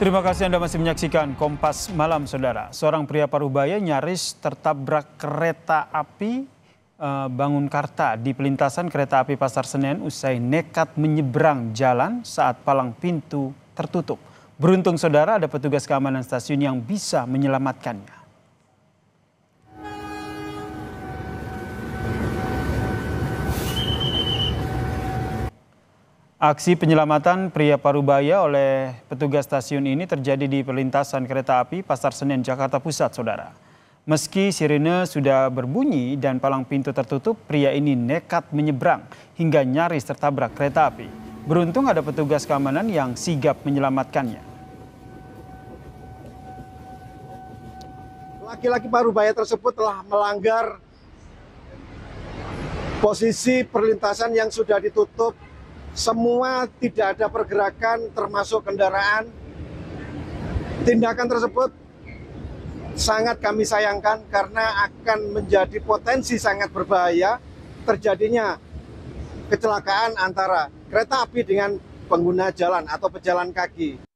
Terima kasih Anda masih menyaksikan Kompas Malam, Saudara. Seorang pria Parubaya nyaris tertabrak kereta api eh, Bangun Karta di pelintasan kereta api Pasar Senen usai nekat menyeberang jalan saat palang pintu tertutup. Beruntung, Saudara, ada petugas keamanan stasiun yang bisa menyelamatkannya. Aksi penyelamatan pria parubaya oleh petugas stasiun ini terjadi di perlintasan kereta api Pasar Senen Jakarta Pusat, Saudara. Meski sirine sudah berbunyi dan palang pintu tertutup, pria ini nekat menyeberang hingga nyaris tertabrak kereta api. Beruntung ada petugas keamanan yang sigap menyelamatkannya. Laki-laki parubaya tersebut telah melanggar posisi perlintasan yang sudah ditutup semua tidak ada pergerakan termasuk kendaraan. Tindakan tersebut sangat kami sayangkan karena akan menjadi potensi sangat berbahaya terjadinya kecelakaan antara kereta api dengan pengguna jalan atau pejalan kaki.